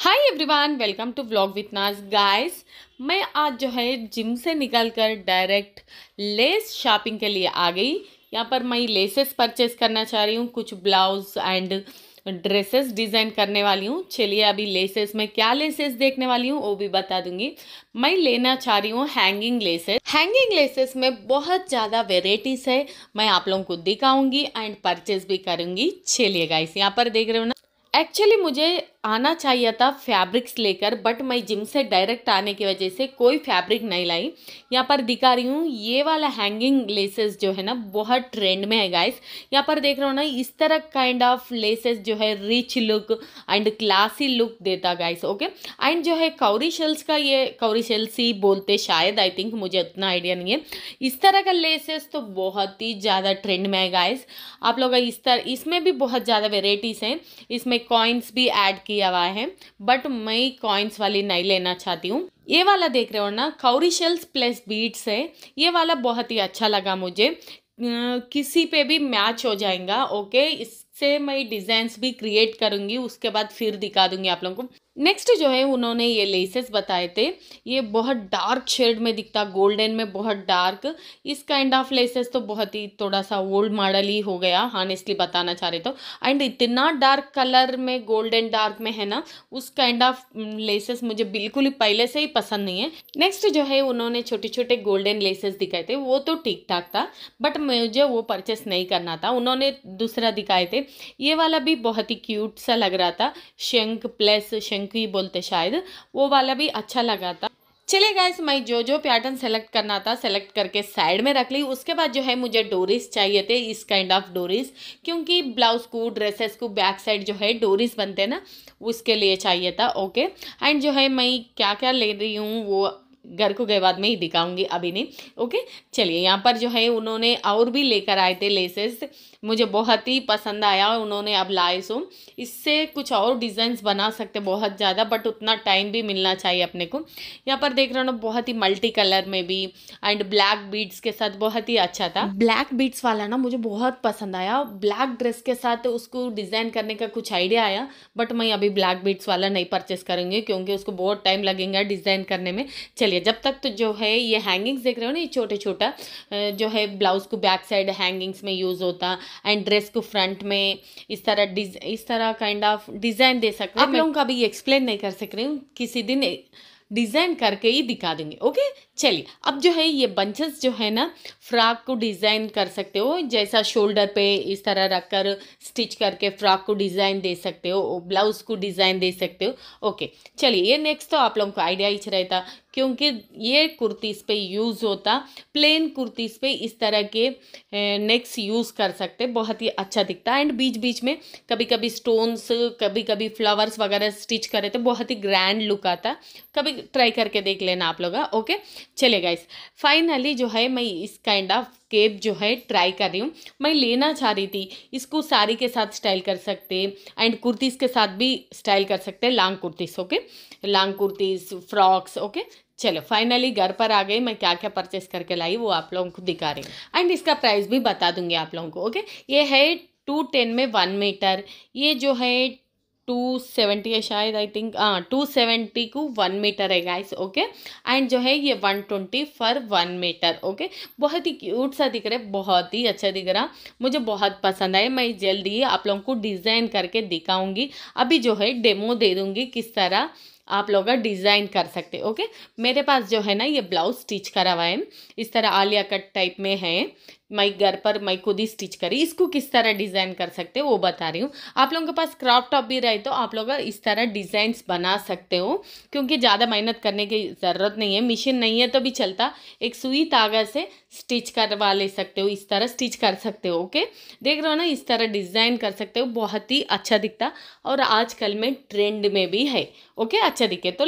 hi everyone welcome to vlog with Naaz guys मैं आज जो है जिम से निकलकर डायरेक्ट लेस शॉपिंग के लिए आ गई यहाँ पर मैं लेसेस परचेस करना चाह रही हूँ कुछ ब्लाउज एंड ड्रेसेस डिज़ाइन करने वाली हूँ चलिए अभी लेसेस में क्या लेसेस देखने वाली हूँ वो भी बता दूंगी मैं लेना चाह रही हूँ हैंगिंग लेसेस हैंगिंग लेसेस में बहुत ज़्यादा वेराइटीज़ है मैं आप लोगों को दिखाऊंगी एंड परचेस भी करूँगी चलिए गाइस यहाँ पर देख रहे हो ना एक्चुअली मुझे आना चाहिए था फैब्रिक्स लेकर बट मैं जिम से डायरेक्ट आने की वजह से कोई फैब्रिक नहीं लाई यहाँ पर दिखा रही हूँ ये वाला हैंगिंग लेसेस जो है ना बहुत ट्रेंड में है गाइस यहाँ पर देख रहा हो ना इस तरह काइंड ऑफ लेसेस जो है rich look and classy look देता गाइस ओके एंड जो है कौरी शेल्स का ये कौरी शेल्स ही बोलते शायद आई थिंक मुझे उतना आइडिया नहीं है इस तरह का लेसेस तो बहुत ही ज़्यादा ट्रेंड में है गाइस आप लोग इस तरह इसमें भी बहुत ज़्यादा वेराइटीज़ हैं इसमें मैंने कॉइन्स भी ऐड किया हुआ है बट मैं कॉइन्स वाली नहीं लेना चाहती हूँ ये वाला देख रहे हो ना कौरी शेल्स प्लस बीट्स है ये वाला बहुत ही अच्छा लगा मुझे किसी पे भी मैच हो जाएगा ओके इससे मैं डिज़ाइंस भी क्रिएट करूंगी उसके बाद फिर दिखा दूंगी आप लोगों को नेक्स्ट जो है उन्होंने ये लेसेस बताए थे ये बहुत डार्क शेड में दिखता गोल्डन में बहुत डार्क इस काइंड ऑफ लेसेस तो बहुत ही थोड़ा सा ओल्ड मॉडल ही हो गया हानेस्टली बताना चाह रहे तो एंड इतना डार्क कलर में गोल्डन डार्क में है ना उस काइंड ऑफ लेसेस मुझे बिल्कुल ही पहले से ही पसंद नहीं है नेक्स्ट जो है उन्होंने छोटे छोटे गोल्डन लेसेस दिखाए थे वो तो ठीक ठाक था बट मुझे वो परचेस नहीं करना था उन्होंने दूसरा दिखाए थे ये वाला भी बहुत ही क्यूट सा लग रहा था शंख प्लस शंख पिंकी बोलते शायद वो वाला भी अच्छा लगा था चले गए मैं जो जो पैटर्न सेलेक्ट करना था सेलेक्ट करके साइड में रख ली उसके बाद जो है मुझे डोरीज चाहिए थे इस काइंड ऑफ डोरीज क्योंकि ब्लाउज को ड्रेसेस को बैक साइड जो है डोरीज बनते हैं ना उसके लिए चाहिए था ओके एंड जो है मैं क्या क्या ले रही हूँ वो घर को गए बाद में ही दिखाऊंगी अभी नहीं ओके चलिए यहाँ पर जो है उन्होंने और भी लेकर आए थे लेसेस मुझे बहुत ही पसंद आया और उन्होंने अब लाए सो इससे कुछ और डिज़ाइंस बना सकते बहुत ज़्यादा बट उतना टाइम भी मिलना चाहिए अपने को यहाँ पर देख रहे हो बहुत ही मल्टी कलर में भी एंड ब्लैक बीड्स के साथ बहुत ही अच्छा था ब्लैक बीड्स वाला ना मुझे बहुत पसंद आया ब्लैक ड्रेस के साथ उसको डिज़ाइन करने का कुछ आइडिया आया बट मैं अभी ब्लैक बीड्स वाला नहीं परचेस करूँगी क्योंकि उसको बहुत टाइम लगेगा डिज़ाइन करने में चलिए है जब तक तो जो है ये हैंगिंग्स देख रहे हो ना ये छोटे छोटा जो है ब्लाउज़ को बैक साइड हैंगिंग्स में यूज़ होता एंड ड्रेस को फ्रंट में इस तरह इस तरह काइंड ऑफ डिज़ाइन दे सकते आप लोगों का भी एक्सप्लेन नहीं कर सक रही हूँ किसी दिन डिज़ाइन करके ही दिखा देंगे ओके चलिए अब जो है ये बंचेस जो है ना फ्रॉक को डिज़ाइन कर सकते हो जैसा शोल्डर पे इस तरह रख कर स्टिच करके फ्रॉक को डिज़ाइन दे सकते हो ब्लाउज़ को डिज़ाइन दे सकते हो ओके चलिए ये नेक्स्ट तो आप लोगों को आइडिया ही रहता क्योंकि ये कुर्तीज़ पे यूज़ होता प्लेन कुर्तीज़ पे इस तरह के नेक्स यूज़ कर सकते बहुत ही अच्छा दिखता है एंड बीच बीच में कभी कभी स्टोन्स कभी कभी फ्लावर्स वगैरह स्टिच करे तो बहुत ही ग्रैंड लुक आता कभी ट्राई करके देख लेना आप लोग ओके चलेगा इस फाइनली जो है मैं इस काइंड ऑफ केप जो है ट्राई कर रही हूँ मैं लेना चाह रही थी इसको साड़ी के साथ स्टाइल कर सकते एंड कुर्तीस के साथ भी स्टाइल कर सकते हैं long kurtis okay long kurtis frocks okay चलो फाइनली घर पर आ गई मैं क्या क्या परचेस करके लाई वो आप लोगों को दिखा रही हूँ एंड इसका प्राइस भी बता दूंगी आप लोगों को ओके ये है टू टेन में वन मीटर ये जो है टू सेवेंटी है शायद आई थिंक हाँ टू सेवेंटी को वन मीटर है गाइस ओके एंड जो है ये one twenty four one metre okay बहुत ही क्यूट सा दिख रहा है बहुत ही अच्छा दिख रहा मुझे बहुत पसंद आया मैं जल्दी ही आप लोगों को डिज़ाइन करके दिखाऊंगी अभी जो है डेमो दे दूँगी किस तरह आप लोग डिज़ाइन कर सकते ओके मेरे पास जो है ना ये ब्लाउज स्टिच करा हुआ है इस तरह आलिया कट टाइप में है मैं घर पर मैं खुद ही स्टिच करी इसको किस तरह डिज़ाइन कर सकते हो वो बता रही हूँ आप लोगों के पास क्रॉप टॉप भी रहे तो आप लोग इस तरह डिज़ाइंस बना सकते हो क्योंकि ज़्यादा मेहनत करने की ज़रूरत नहीं है मशीन नहीं है तो भी चलता एक सुई तागा से स्टिच करवा ले सकते हो इस तरह स्टिच कर सकते हो ओके देख रहे हो ना इस तरह डिज़ाइन कर सकते हो बहुत ही अच्छा दिखता और आजकल में ट्रेंड में भी है ओके अच्छा दिखे तो